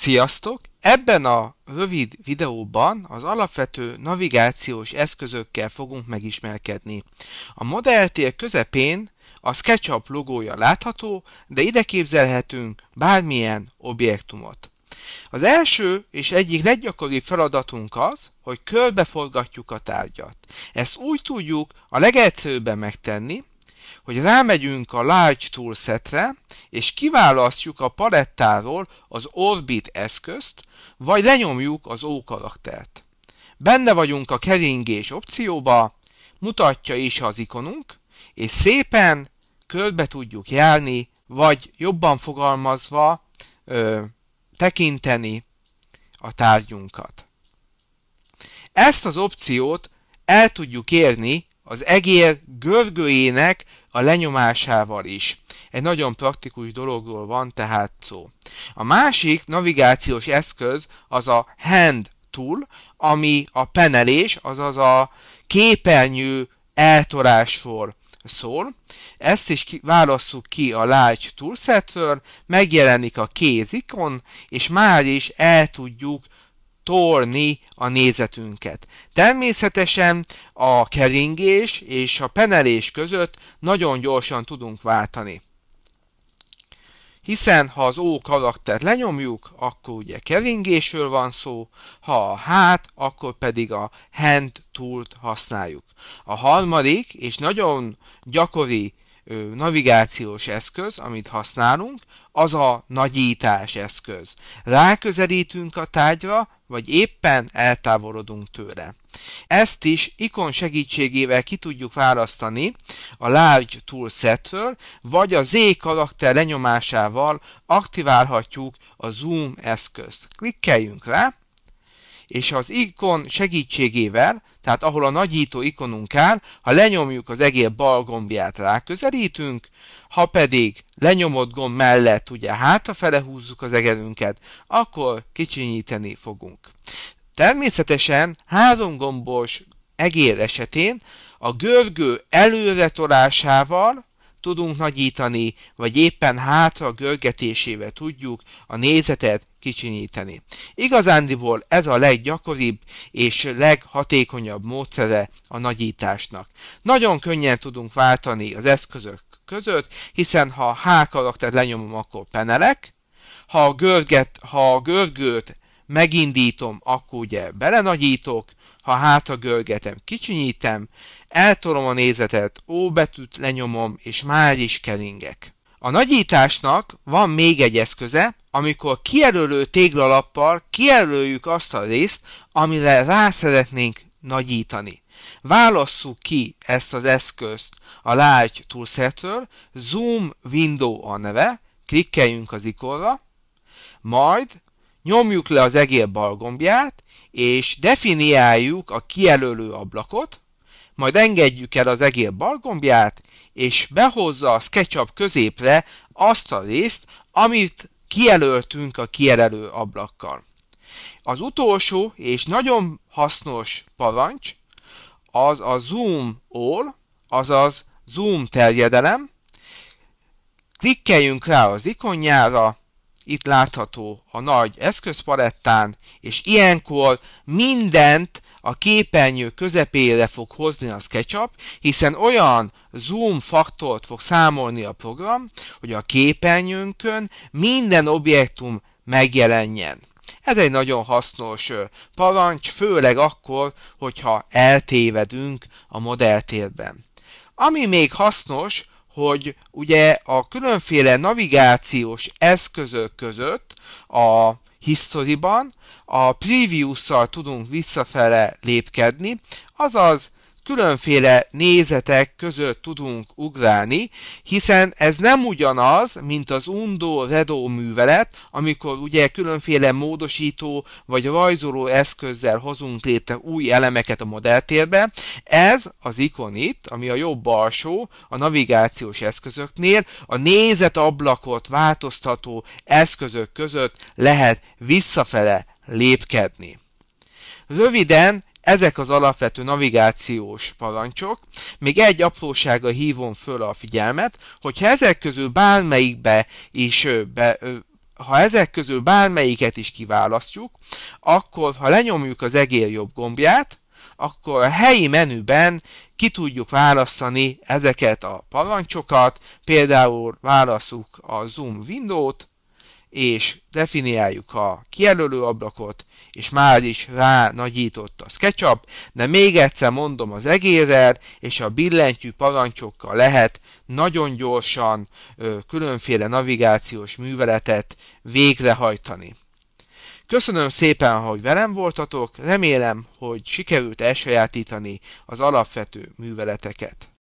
Sziasztok! Ebben a rövid videóban az alapvető navigációs eszközökkel fogunk megismerkedni. A modelltér közepén a SketchUp logója látható, de ide képzelhetünk bármilyen objektumot. Az első és egyik leggyakoribb feladatunk az, hogy körbeforgatjuk a tárgyat. Ezt úgy tudjuk a legegyszerűbben megtenni, hogy rámegyünk a Large Toolsetre, és kiválasztjuk a palettáról az Orbit eszközt, vagy lenyomjuk az O karaktert. Benne vagyunk a keringés opcióba, mutatja is az ikonunk, és szépen körbe tudjuk járni, vagy jobban fogalmazva ö, tekinteni a tárgyunkat. Ezt az opciót el tudjuk érni az egér görgőjének a lenyomásával is. Egy nagyon praktikus dologról van tehát szó. A másik navigációs eszköz az a hand tool, ami a penelés, azaz a képernyő eltorásról szól. Ezt is válasszuk ki a Light Toolsetről, megjelenik a kézikon, és már is el tudjuk torni a nézetünket. Természetesen a keringés és a penelés között nagyon gyorsan tudunk váltani. Hiszen ha az O karaktert lenyomjuk, akkor ugye keringésről van szó, ha a hát, akkor pedig a hand tool használjuk. A harmadik és nagyon gyakori navigációs eszköz, amit használunk, az a nagyítás eszköz. Ráközelítünk a tárgyra, vagy éppen eltávolodunk tőle. Ezt is ikon segítségével ki tudjuk választani a Large Toolsetről, vagy a Z karakter lenyomásával aktiválhatjuk a Zoom eszközt. Klikkeljünk rá, és az ikon segítségével, tehát ahol a nagyító ikonunk áll, ha lenyomjuk az egér bal gombját ráközelítünk, ha pedig lenyomott gomb mellett ugye hátrafele húzzuk az egerünket, akkor kicsinyíteni fogunk. Természetesen három gombos egér esetén a görgő előretolásával tudunk nagyítani, vagy éppen hátra görgetésével tudjuk a nézetet kicsinyíteni. Igazándiból ez a leggyakoribb és leghatékonyabb módszere a nagyításnak. Nagyon könnyen tudunk váltani az eszközök között, hiszen ha a H karaktert lenyomom, akkor penelek, ha a, görget, ha a görgőt megindítom, akkor ugye belenagyítok, ha hátra görgetem, kicsinyítem, eltolom a nézetet, ó betűt lenyomom, és már is keringek. A nagyításnak van még egy eszköze, amikor kijelölő téglalappal kijelöljük azt a részt, amire rá szeretnénk nagyítani. Válasszuk ki ezt az eszközt a lágy toolsetről, Zoom Window a neve, klikkeljünk az ikonra, majd nyomjuk le az egér bal gombját, és definiáljuk a kijelölő ablakot, majd engedjük el az egér bal gombját, és behozza a SketchUp középre azt a részt, amit kijelöltünk a kijelölő ablakkal. Az utolsó és nagyon hasznos parancs az a zoom all, azaz zoom terjedelem. Klikkeljünk rá az ikonjára, itt látható a nagy eszközpalettán, és ilyenkor mindent a képernyő közepére fog hozni a SketchUp, hiszen olyan zoom faktort fog számolni a program, hogy a képernyőnkön minden objektum megjelenjen. Ez egy nagyon hasznos parancs, főleg akkor, hogyha eltévedünk a modelltérben. Ami még hasznos, hogy ugye a különféle navigációs eszközök között a historiban, a previous szal tudunk visszafele lépkedni, azaz különféle nézetek között tudunk ugrálni, hiszen ez nem ugyanaz, mint az undó-redó művelet, amikor ugye különféle módosító vagy rajzoló eszközzel hozunk létre új elemeket a modelltérbe. Ez az ikon itt, ami a jobb alsó, a navigációs eszközöknél, a nézet ablakot változtató eszközök között lehet visszafele lépkedni. Röviden ezek az alapvető navigációs parancsok. Még egy aprósága hívom föl a figyelmet, hogyha ezek közül bármelyikbe is be, ha ezek közül bármelyiket is kiválasztjuk, akkor ha lenyomjuk az egér jobb gombját, akkor a helyi menüben ki tudjuk választani ezeket a parancsokat, például válaszuk a Zoom window-t, és definiáljuk a kijelölő ablakot, és már is rá nagyított a SketchUp, de még egyszer mondom az egérrel, és a billentyű parancsokkal lehet nagyon gyorsan ö, különféle navigációs műveletet végrehajtani. Köszönöm szépen, hogy velem voltatok, remélem, hogy sikerült elsajátítani az alapvető műveleteket.